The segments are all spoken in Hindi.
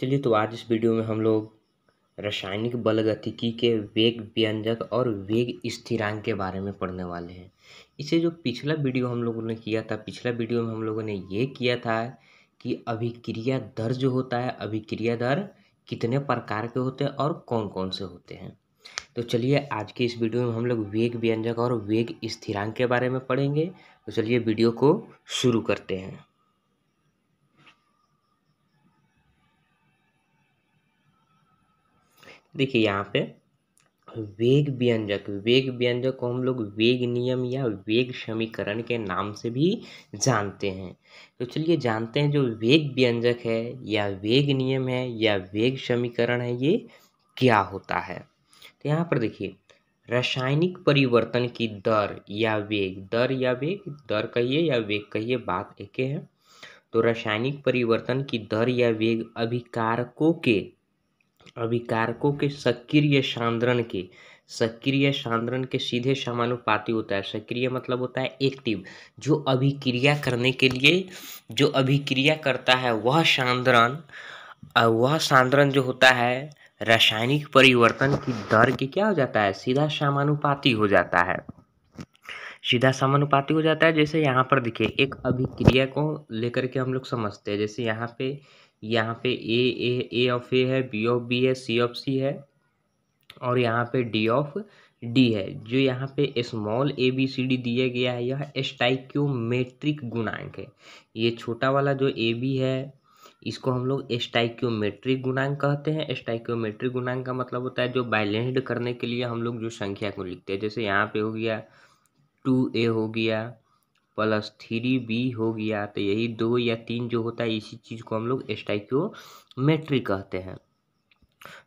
चलिए तो आज इस वीडियो में हम लोग रासायनिक बल गतिकी के वेग व्यंजक और वेग स्थिरांक के बारे में पढ़ने वाले हैं इसे जो पिछला वीडियो हम लोगों ने किया था पिछला वीडियो में हम लोगों ने ये किया था कि अभिक्रिया दर जो होता है अभिक्रिया दर कितने प्रकार के होते हैं और कौन कौन से होते हैं तो चलिए आज के इस वीडियो में हम लोग वेग व्यंजक और वेग स्थिरांक के बारे में पढ़ेंगे तो चलिए वीडियो को शुरू करते हैं देखिए यहाँ पे वेग व्यंजक वेग व्यंजक को हम लोग वेग नियम या वेग समीकरण के नाम से भी जानते हैं तो चलिए जानते हैं जो वेग व्यंजक है या वेग नियम है या वेग समीकरण है ये क्या होता है तो यहाँ पर देखिए रासायनिक परिवर्तन की दर या वेग दर या वेग दर कहिए या वेग कहिए बात एक है तो रासायनिक परिवर्तन की दर या वेग अभिकारकों के अभिकारकों के सक्रिय सांद्रण के सक्रिय सांद्रण के सीधे समानुपाती होता है सक्रिय मतलब होता है एक्टिव जो अभिक्रिया करने के लिए जो अभिक्रिया करता है वह सांद्रण वह सांद्रण जो होता है रासायनिक परिवर्तन की दर के क्या हो जाता है सीधा समानुपाती हो जाता है सीधा समानुपाती हो जाता है जैसे यहाँ पर देखिए एक अभिक्रिया को लेकर के हम लोग समझते हैं जैसे यहाँ पे यहाँ पे ए ए ए ऑफ ए है बी ऑफ बी है सी ऑफ सी है और यहाँ पे डी ऑफ डी है जो यहाँ पे small A B C D दिया गया है यह स्टाइक्योमेट्रिक गुणांक है ये छोटा वाला जो ए बी है इसको हम लोग स्टाइक्योमेट्रिक गुणांक कहते हैं स्टाइक्योमेट्रिक गुणांक का मतलब होता है जो बैलेंस्ड करने के लिए हम लोग जो संख्या को लिखते हैं जैसे यहाँ पे हो गया टू ए हो गया प्लस थ्री बी हो गया तो यही दो या तीन जो होता है इसी चीज़ को हम लोग स्टाइक्योमेट्री कहते हैं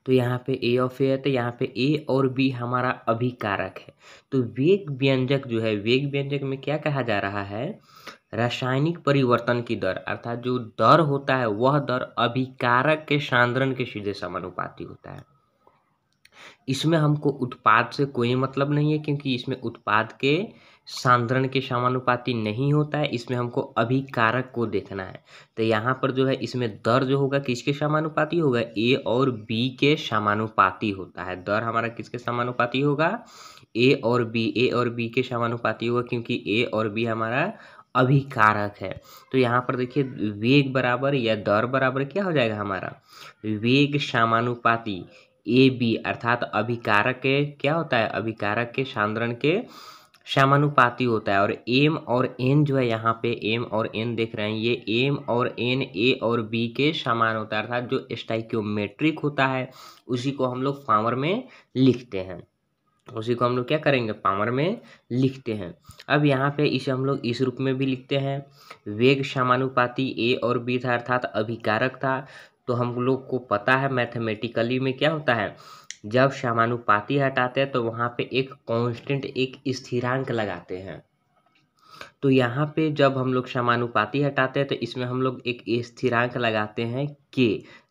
तो यहाँ पे ए ऑफ ए है तो यहाँ पे ए और बी हमारा अभिकारक है तो वेग व्यंजक जो है वेग व्यंजक में क्या कहा जा रहा है रासायनिक परिवर्तन की दर अर्थात जो दर होता है वह दर अभिकारक के सांद्रण के सीधे समानुपाती होता है इसमें हमको उत्पाद से कोई मतलब नहीं है क्योंकि इसमें उत्पाद के सांद्रण के समानुपाति नहीं होता है इसमें हमको अभिकारक को देखना है तो यहाँ पर जो है इसमें दर जो होगा किसके समानुपाति होगा ए और बी के समानुपाति होता है दर हमारा किसके समानुपाति होगा ए और बी ए और बी के समानुपाति होगा क्योंकि ए और बी हमारा अभिकारक है तो यहाँ पर देखिए वेग बराबर या दर बराबर क्या हो जाएगा हमारा वेग समानुपाती ए बी अर्थात अभिकारक के क्या होता है अभिकारक के सांद्रण के समानुपाती होता है और एम और एन जो है यहाँ पे एम और एन देख रहे हैं ये एम और एन ए और बी के समान होता है अर्थात जो स्टाइक्योमेट्रिक होता है उसी को हम लोग पावर में लिखते हैं उसी को हम लोग क्या करेंगे पावर में लिखते हैं अब यहाँ पे इसे हम लोग इस रूप में भी लिखते हैं वेग समानुपाती ए और बी था अर्थात अभिकारक था तो हम लोग को पता है मैथमेटिकली में क्या होता है जब समानुपाती हटाते हैं तो वहाँ पे एक कांस्टेंट एक स्थिरांक लगाते हैं तो यहाँ पे जब हम लोग समानुपाती हटाते हैं तो इसमें हम लोग एक स्थिरांक लगाते हैं के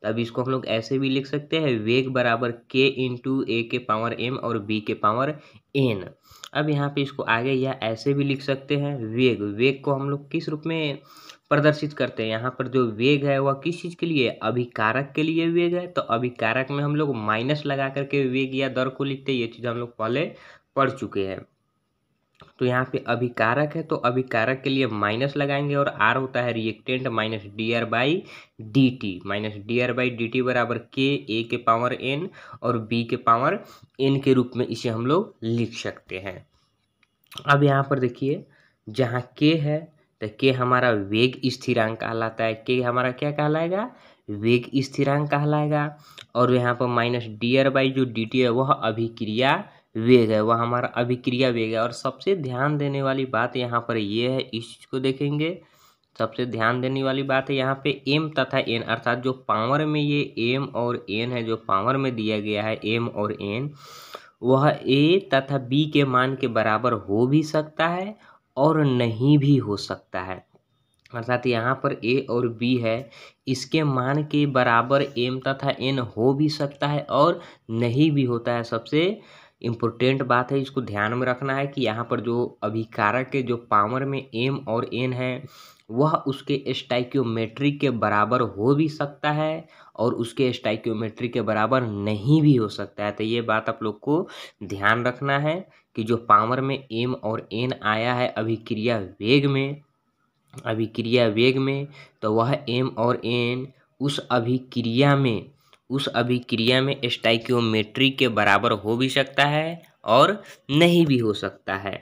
अब इसको हम लोग ऐसे भी लिख सकते हैं वेग बराबर के इंटू ए के पावर एम और बी के पावर एन अब यहाँ पे इसको आगे या ऐसे भी लिख सकते हैं वेग वेग को हम लोग किस रूप में प्रदर्शित करते हैं यहाँ पर जो वेग है वह किस चीज़ के लिए अभिकारक के लिए वेग है तो अभिकारक में हम लोग माइनस लगा करके वेग या दर को लिखते हैं ये चीज़ हम लोग पहले पढ़ चुके हैं तो यहाँ पे अभिकारक है तो अभिकारक के लिए माइनस लगाएंगे और आर होता है reactant minus D R by D T minus D R by D T बराबर के ए के पावर एन और बी के पावर एन के रूप में इसे हम लोग लिख सकते हैं अब यहाँ पर देखिए जहाँ के है तो के हमारा वेग स्थिरांक कहलाता है के हमारा क्या कहलाएगा वेग स्थिरांक कहलाएगा और यहाँ पर माइनस डी आर बाई जो डी टी है वह अभिक्रिया वेग है वह हमारा अभिक्रिया वेग है और सबसे ध्यान देने वाली बात यहाँ पर ये है इस चीज़ को देखेंगे सबसे ध्यान देने वाली बात है यहाँ पे एम तथा एन अर्थात जो पावर में ये एम और एन है जो पावर में दिया गया है एम और एन वह ए तथा बी के मान के बराबर हो भी सकता है और नहीं भी हो सकता है अर्थात यहाँ पर ए और बी है इसके मान के बराबर एम तथा एन हो भी सकता है और नहीं भी होता है सबसे इम्पोर्टेंट बात है इसको ध्यान में रखना है कि यहाँ पर जो अभिकारक के जो पावर में एम और एन है वह उसके स्टाइक्योमेट्री के बराबर हो भी सकता है और उसके स्टाइक्योमेट्री के बराबर नहीं भी हो सकता है तो ये बात आप लोग को ध्यान रखना है कि जो पावर में एम और एन आया है अभिक्रिया वेग में अभिक्रिया वेग में तो वह एम और एन उस अभिक्रिया में उस अभिक्रिया में स्टाइक्योमेट्री के बराबर हो भी सकता है और नहीं भी हो सकता है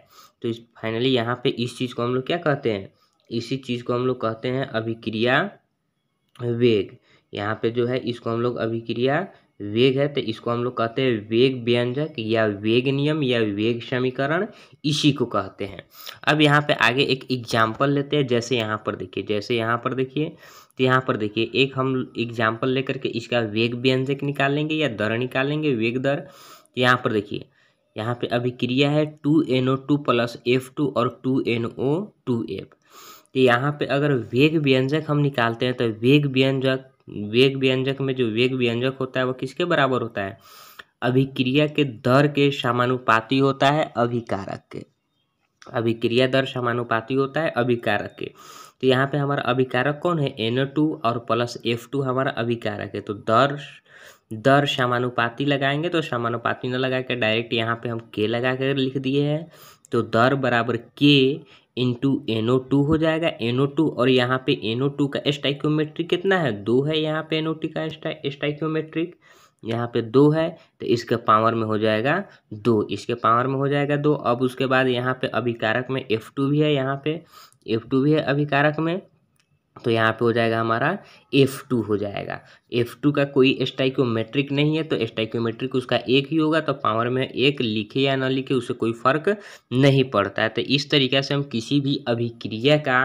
तो फाइनली यहाँ पे इस चीज़ को हम लोग क्या कहते हैं इसी चीज़ को हम लोग कहते हैं अभिक्रिया वेग यहाँ पे जो है इसको हम लोग अभिक्रिया वेग है तो इसको हम लोग कहते हैं वेग व्यंजक या वेग नियम या वेग समीकरण इसी को कहते हैं अब यहाँ पे आगे एक एग्जाम्पल लेते हैं जैसे यहाँ पर देखिए जैसे यहाँ पर देखिए तो यहाँ पर देखिए एक हम एग्जाम्पल लेकर के इसका वेग व्यंजक निकालेंगे या दर निकालेंगे वेग दर तो यहाँ पर देखिए यहाँ पे अभिक्रिया है two N O two plus F two और two N O two F तो यहाँ पे अगर वेग व्यंजक हम निकालते हैं तो वेग व्यंजक वेग व्यंजक में जो वेग व्यंजक होता है वो किसके बराबर होता है अभिक्रिया के दर के समानुपाती होता है अभिकारक के अभिक्रिया दर समानुपाती होता है अभिकारक के तो यहाँ पे हमारा अभिकारक कौन है एन टू और प्लस एफ टू हमारा अभिकारक है तो दर दर समानुपाती लगाएंगे तो समानुपाती न लगा के डायरेक्ट यहाँ पे हम के लगा कर लिख दिए हैं तो दर बराबर के इंटू एन ओ टू हो जाएगा एन ओ टू और यहाँ पे एन ओ टू का स्टाइक्योमेट्रिक कितना है दो है यहाँ पे एन ओ टू का स्टाइक्योमेट्रिक यहाँ पे दो है तो इसके पावर में हो जाएगा दो इसके पावर में हो जाएगा दो अब उसके बाद यहाँ पे अभिकारक में एफ टू भी है यहाँ पे एफ टू भी है अभिकारक में तो यहाँ पे हो जाएगा हमारा एफ़ टू हो जाएगा एफ़ टू का कोई स्टाइकोमेट्रिक नहीं है तो स्टाइकोमेट्रिक उसका एक ही होगा तो पावर में एक लिखे या ना लिखे उसे कोई फर्क नहीं पड़ता है तो इस तरीके से हम किसी भी अभिक्रिया का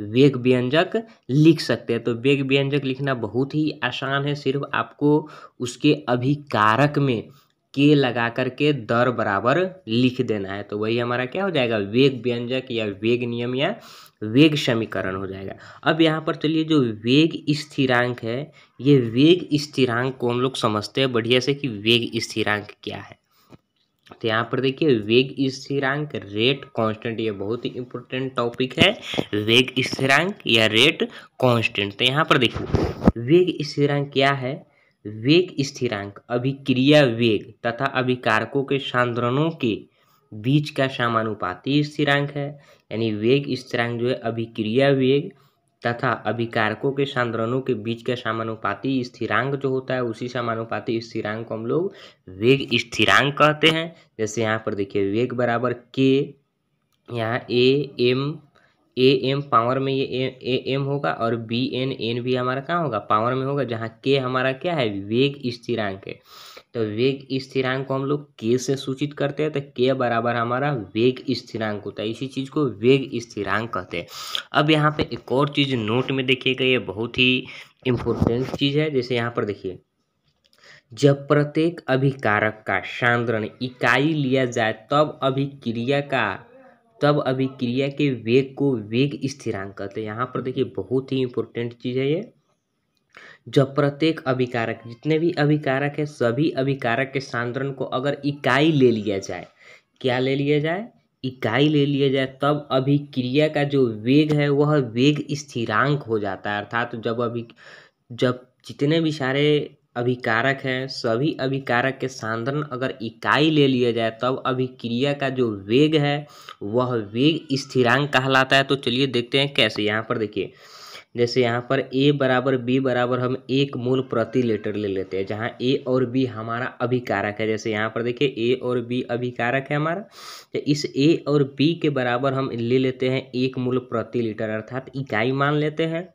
वेग व्यंजक लिख सकते हैं तो वेग व्यंजक लिखना बहुत ही आसान है सिर्फ आपको उसके अभिकारक में के लगा करके दर बराबर लिख देना है तो वही हमारा क्या हो जाएगा वेग व्यंजक या वेग नियम या वेग समीकरण हो जाएगा अब यहाँ पर चलिए जो वेग स्थिरांक है ये वेग स्थिरांक को हम लोग समझते हैं बढ़िया से कि वेग स्थिरांक क्या है तो यहाँ पर देखिए वेग स्थिरांक रेट कांस्टेंट ये बहुत ही इंपॉर्टेंट टॉपिक है वेग स्थिरांक या रेट कांस्टेंट तो यहाँ पर देखिए वेग स्थिरांक क्या है वेग स्थिरांक अभिक्रिया वेग तथा अभिकारकों के सांद्रणों के बीच का समानुपाती स्थिरांक है यानी वेग स्थिरांक जो है अभिक्रिया वेग तथा अभिकारकों के सांद्रणों के बीच का समानुपाती स्थिरांक जो होता है उसी समानुपाती स्थिरांक को हम लोग वेग स्थिरांक कहते हैं जैसे यहाँ पर देखिए वेग बराबर के यहाँ A M A M power में ये ए एम होगा और बी एन एन भी हमारा कहाँ होगा पावर में होगा जहाँ के हमारा क्या है वेग स्थिरांक है तो वेग स्थिरांक को हम लोग के से सूचित करते हैं तो के बराबर हमारा वेग स्थिरांक होता है इसी चीज़ को वेग स्थिरांक कहते हैं अब यहाँ पे एक और चीज़ नोट में देखिएगा ये बहुत ही इम्पोर्टेंट चीज़ है जैसे यहाँ पर देखिए जब प्रत्येक अभिकारक का सांद्रण इकाई लिया जाए तब अभिक्रिया का तब अभिक्रिया के वेग को वेग स्थिरांक कहते हैं यहाँ पर देखिए बहुत ही इंपॉर्टेंट चीज़ है ये जब प्रत्येक अभिकारक जितने भी अभिकारक है सभी अभिकारक के सांद्रण को अगर इकाई ले लिया जाए क्या ले लिया जाए इकाई ले लिया जाए तब अभिक्रिया का जो वेग है वह वेग स्थिरांक हो जाता है अर्थात तो जब अभी जब जितने भी सारे अभिकारक हैं सभी अभिकारक के सांद्रण अगर इकाई ले लिया जाए तब अभिक्रिया का जो वेग है वह वेग स्थिरांक कहलाता है तो चलिए देखते हैं कैसे यहाँ पर देखिए जैसे यहाँ पर ए बराबर बी बराबर हम एक मूल प्रति लीटर ले लेते हैं जहाँ ए और बी हमारा अभिकारक है जैसे यहाँ पर देखिए ए और बी अभिकारक है हमारा तो इस ए और बी के बराबर हम ले लेते हैं एक मूल प्रति लीटर अर्थात इकाई मान लेते हैं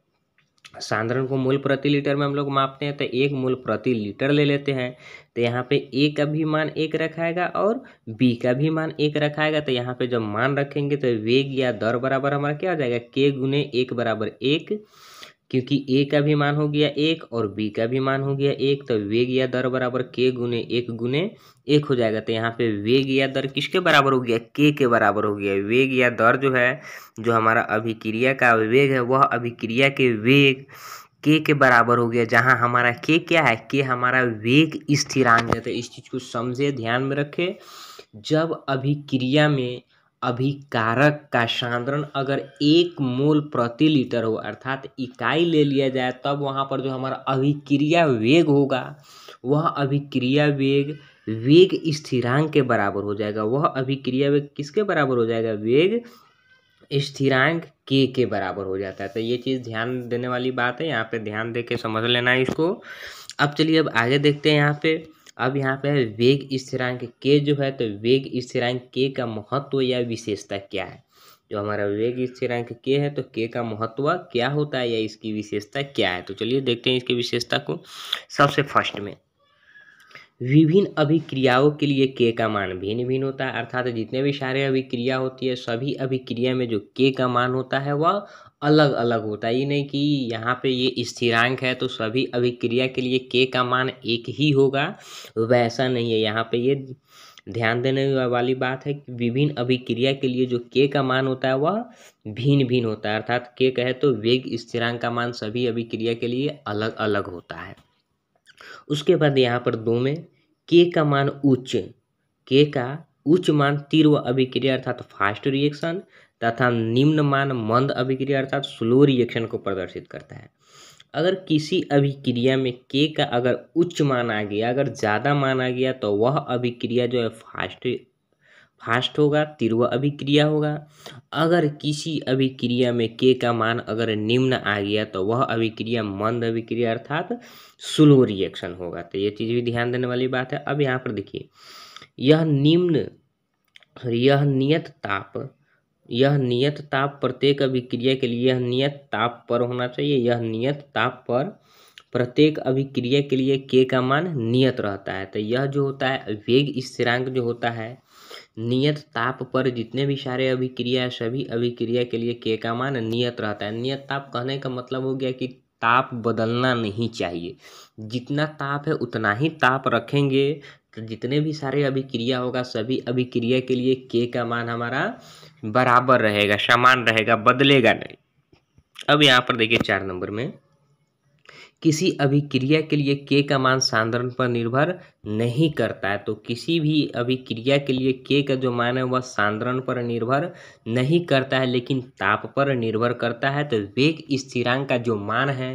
सांद्रण को मूल प्रति लीटर में हम लोग मापते हैं तो एक मूल प्रति लीटर ले लेते हैं तो यहाँ पे ए का भी मान एक रखाएगा और बी का भी मान एक रखाएगा तो यहाँ पे जब मान रखेंगे तो वेग या दर बराबर हमारा क्या हो जाएगा के गुने एक बराबर एक क्योंकि ए का भी मान हो गया एक और बी का भी मान हो गया एक तो वेग या दर बराबर के गुने एक गुने एक हो जाएगा तो यहाँ पे वेग या दर किसके बराबर हो गया के के बराबर हो गया वेग या दर जो है जो हमारा अभिक्रिया का वेग है वह अभिक्रिया के वेग के के बराबर हो गया जहाँ हमारा के क्या है के हमारा वेग स्थिरांक है तो इस चीज़ को समझे ध्यान में रखे जब अभिक्रिया में अभिकारक का सांद्रण अगर एक मोल प्रति लीटर हो अर्थात इकाई ले लिया जाए तब वहाँ पर जो हमारा अभिक्रिया वेग होगा वह अभिक्रिया वेग वेग स्थिरांक के बराबर हो जाएगा वह अभिक्रिया वेग किसके बराबर हो जाएगा वेग स्थिरांक के के बराबर हो जाता है तो ये चीज़ ध्यान देने वाली बात है यहाँ पे ध्यान दे के समझ लेना इसको अब चलिए अब आगे देखते हैं यहाँ पर अब यहाँ पे है वेग स्थिरांक के जो है तो वेग स्थिरांक के का महत्व या विशेषता क्या है जो हमारा वेग स्थिरांक के है तो के का महत्व क्या होता है या इसकी विशेषता क्या है तो चलिए देखते हैं इसकी विशेषता को सबसे फर्स्ट में विभिन्न अभिक्रियाओं के लिए के का मान भिन्न भिन्न होता है अर्थात जितने भी सारे अभिक्रिया होती है सभी अभिक्रिया में जो के का मान होता है वह अलग अलग होता है ये नहीं कि यहाँ पे ये स्थिरांक है तो सभी अभिक्रिया के लिए के का मान एक ही होगा वैसा नहीं है यहाँ पे ये ध्यान देने वाली बात है कि विभिन्न अभिक्रिया के लिए जो के का मान होता है वह भिन्न भिन्न होता है अर्थात के कहे तो वेग स्थिरांक का मान सभी अभिक्रिया के लिए अलग अलग होता है उसके बाद यहाँ पर दो में के का मान उच्च के का उच्च मान तीव्र अभिक्रिया अर्थात फास्ट रिएक्शन तथा निम्न मान मंद अभिक्रिया अर्थात स्लो रिएक्शन को प्रदर्शित करता है अगर किसी अभिक्रिया में के का अगर उच्च मान आ गया अगर ज़्यादा मान आ गया तो वह अभिक्रिया जो है फास्ट फास्ट होगा तिरुवा अभिक्रिया होगा अगर किसी अभिक्रिया में के का मान अगर निम्न आ गया तो वह अभिक्रिया मंद अभिक्रिया अर्थात स्लो रिएक्शन होगा तो ये चीज़ भी ध्यान देने वाली बात है अब यहाँ पर देखिए यह निम्न यह नियत ताप यह नियत ताप प्रत्येक अभिक्रिया के लिए यह नियत ताप पर होना चाहिए यह नियत ताप पर प्रत्येक अभिक्रिया के लिए के का मान नियत रहता है तो यह जो होता है वेग स्थिरांक जो होता है नियत ताप पर जितने भी सारे अभिक्रिया है सभी अभिक्रिया के लिए के का मान नियत रहता है नियत ताप कहने का मतलब हो गया कि ताप बदलना नहीं चाहिए जितना ताप है उतना ही ताप रखेंगे तो जितने भी सारे अभिक्रिया होगा सभी अभिक्रिया के लिए के का मान हमारा बराबर रहेगा समान रहेगा बदलेगा नहीं अब यहाँ पर देखिए चार नंबर में किसी अभिक्रिया के लिए के का मान साधारण पर निर्भर नहीं करता है तो किसी भी अभिक्रिया के लिए के का जो मान है वह साधारण पर निर्भर नहीं करता है लेकिन ताप पर निर्भर करता है तो वेग स्थिरांक का जो मान है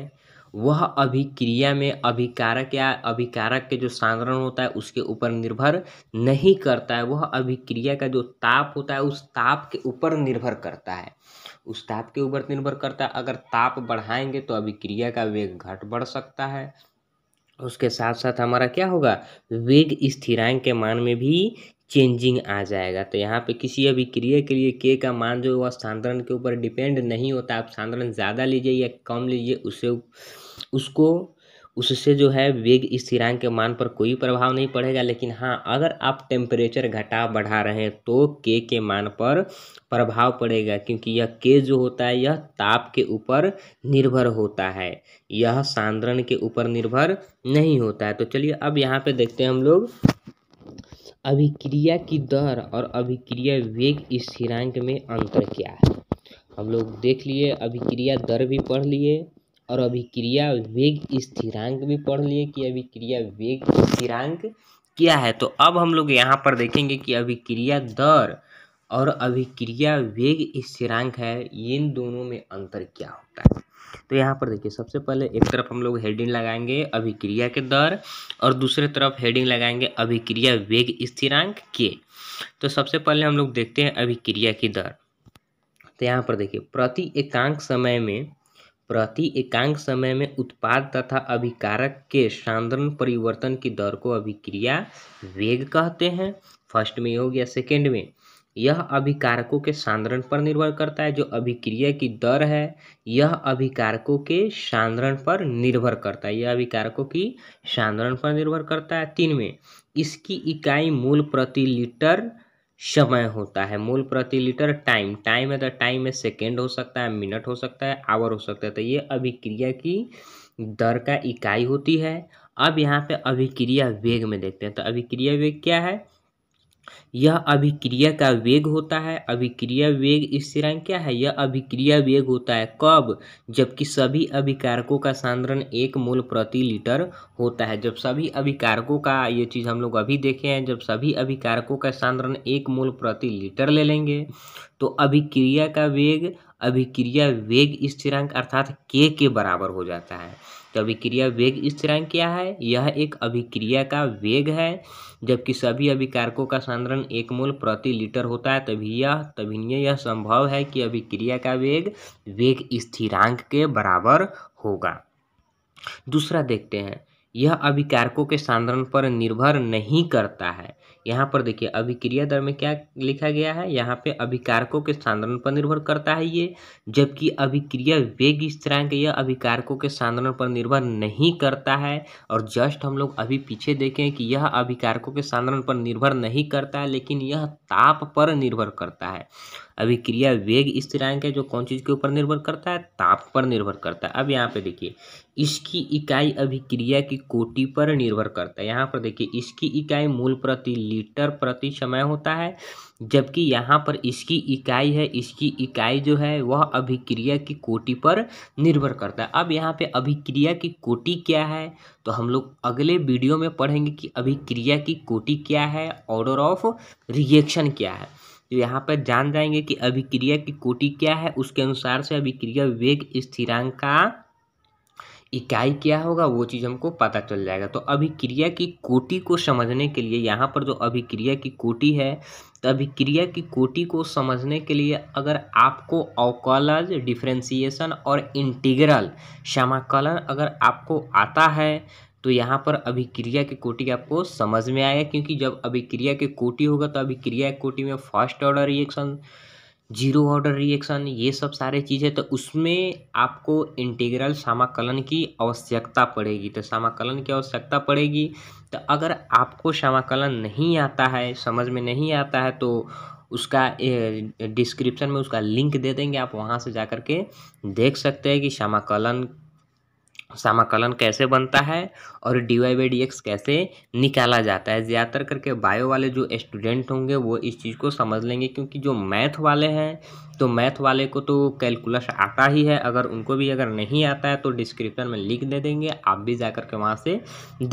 वह अभिक्रिया में अभिकारक या अभिकारक के जो सांद्रण होता है उसके ऊपर निर्भर नहीं करता है वह अभिक्रिया का जो ताप होता है उस ताप के ऊपर निर्भर करता है उस ताप के ऊपर निर्भर करता है अगर ताप बढ़ाएंगे तो अभिक्रिया का वेग घट बढ़ सकता है उसके साथ साथ हमारा क्या होगा वेग स्थिरांक के मान में भी चेंजिंग आ जाएगा तो यहाँ पे किसी अभिक्रिया के लिए के का मान जो है वह सांद्रण के ऊपर डिपेंड नहीं होता आप स्थानांतरण ज़्यादा लीजिए या कम लीजिए उससे उसको उससे जो है वेग स्थिरांक के मान पर कोई प्रभाव नहीं पड़ेगा लेकिन हाँ अगर आप टेम्परेचर घटा बढ़ा रहे हैं तो के के मान पर प्रभाव पड़ेगा क्योंकि यह के जो होता है यह ताप के ऊपर निर्भर होता है यह सांद्रण के ऊपर निर्भर नहीं होता है तो चलिए अब यहाँ पे देखते हैं हम लोग अभिक्रिया की दर और अभिक्रिया वेग स्थिरांक में अंतर क्या है हम लोग देख लिए अभिक्रिया दर भी पढ़ लिए और अभिक्रिया वेग स्थिरांक भी पढ़ लिए कि अभिक्रिया वेग स्थिरांक क्या है तो अब हम लोग यहाँ पर देखेंगे कि अभिक्रिया दर और अभिक्रिया वेग स्थिरांक है इन दोनों में अंतर क्या होता है तो यहाँ पर देखिए सबसे पहले एक तरफ हम लोग हेडिंग लगाएंगे अभिक्रिया के दर और दूसरे तरफ हेडिंग लगाएंगे अभिक्रिया वेग स्थिरांक के तो सबसे पहले हम लोग देखते हैं अभिक्रिया की दर तो यहाँ पर देखिए प्रति एकांक समय में प्रति एकांक समय में उत्पाद तथा अभिकारक के सांद्रण परिवर्तन की दर को अभिक्रिया वेग कहते हैं फर्स्ट में हो गया सेकेंड में यह अभिकारकों के सांद्रण पर निर्भर करता है जो अभिक्रिया की दर है यह अभिकारकों के सांद्रण पर निर्भर करता है यह अभिकारकों की सांद्रण पर निर्भर करता है तीन में इसकी इकाई मूल प्रति लीटर समय होता है मोल प्रति लीटर टाइम टाइम है तो टाइम में सेकेंड हो सकता है मिनट हो सकता है आवर हो सकता है तो ये अभिक्रिया की दर का इकाई होती है अब यहाँ पे अभिक्रिया वेग में देखते हैं तो अभिक्रिया वेग क्या है यह अभिक्रिया का वेग होता है अभिक्रिया वेग स्थिरांक क्या है यह अभिक्रिया वेग होता है कब जबकि सभी अभिकारकों का सांद्रण एक मोल प्रति लीटर होता है जब सभी अभिकारकों का ये चीज़ हम लोग अभी देखे हैं जब सभी अभिकारकों का सांद्रण एक मोल प्रति लीटर ले लेंगे तो अभिक्रिया का वेग अभिक्रिया वेग स्थिरांक अर्थात के के बराबर हो जाता है तो अभिक्रिया वेग स्थिरांक क्या है यह एक अभिक्रिया का वेग है जबकि सभी अभिकारकों का सांद्रण एक मूल प्रति लीटर होता है तभी यह तभी यह संभव है कि अभिक्रिया का वेग वेग स्थिरांक के बराबर होगा दूसरा देखते हैं यह अभिकारकों के सांद्रण पर निर्भर नहीं करता है यहाँ पर देखिए अभिक्रिया दर में क्या लिखा गया है यहाँ पे अभिकारकों के सांद्रण पर निर्भर करता है ये जबकि अभिक्रिया वेग स्थिरांक यह अभिकारकों के सांद्रण पर निर्भर नहीं करता है और जस्ट हम लोग अभी पीछे देखें कि यह अभिकारकों के सांद्रण पर निर्भर नहीं करता है लेकिन यह ताप पर निर्भर करता है अभिक्रिया वेग स्थिरांक है जो कौन चीज़ के ऊपर निर्भर करता है ताप पर निर्भर करता है अब यहाँ पे देखिए इसकी इकाई अभिक्रिया की कोटि पर निर्भर करता है यहाँ पर देखिए इसकी इकाई मूल प्रति लीटर प्रति समय होता है जबकि यहाँ पर इसकी इकाई है इसकी इकाई जो है वह अभिक्रिया की कोटि पर निर्भर करता है अब यहाँ पे अभिक्रिया की कोटि क्या है तो हम लोग अगले वीडियो में पढ़ेंगे कि अभिक्रिया की कोटि क्या है ऑर्डर ऑफ रिएक्शन क्या है तो यहाँ पर जान जाएंगे कि अभिक्रिया की कोटि क्या है उसके अनुसार से अभिक्रिया वेग स्थिरांक का इकाई क्या होगा वो चीज़ हमको पता चल जाएगा तो अभिक्रिया की कोटि को समझने के लिए यहाँ पर जो अभिक्रिया की कोटि है तो अभिक्रिया की कोटि को समझने के लिए अगर आपको अवकलज डिफ्रेंसिएशन और इंटीग्रल समाकलन अगर आपको आता है तो यहाँ पर अभिक्रिया की कोटि आपको समझ में आएगा क्योंकि जब अभिक्रिया की कोटि होगा तो अभिक्रिया कोटि में first order reaction zero order reaction ये सब सारे चीज़ें तो उसमें आपको इंटीग्रल समाकलन की आवश्यकता पड़ेगी तो समाकलन की आवश्यकता पड़ेगी तो अगर आपको समाकलन नहीं आता है समझ में नहीं आता है तो उसका डिस्क्रिप्शन में उसका लिंक दे देंगे आप वहाँ से जा कर के देख सकते हैं कि समाकलन समाकलन कैसे बनता है और D Y by D X कैसे निकाला जाता है ज़्यादातर करके बायो वाले जो स्टूडेंट होंगे वो इस चीज़ को समझ लेंगे क्योंकि जो मैथ वाले हैं तो मैथ वाले को तो कैलकुलस आता ही है अगर उनको भी अगर नहीं आता है तो डिस्क्रिप्शन में लिख दे देंगे आप भी जा के वहाँ से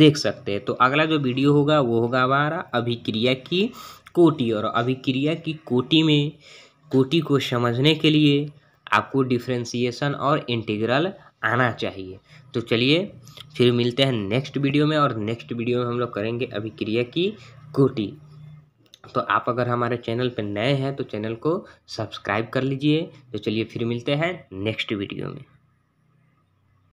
देख सकते हैं तो अगला जो वीडियो होगा वो होगा हमारा अभिक्रिया की कोटी और अभिक्रिया की कोटी में कोटी को समझने के लिए आपको डिफ्रेंसिएशन और इंटीग्रल आना चाहिए तो चलिए फिर मिलते हैं नेक्स्ट वीडियो में और नेक्स्ट वीडियो में हम लोग करेंगे अभिक्रिया की गोटी तो आप अगर हमारे चैनल पर नए हैं तो चैनल को सब्सक्राइब कर लीजिए तो चलिए फिर मिलते हैं नेक्स्ट वीडियो में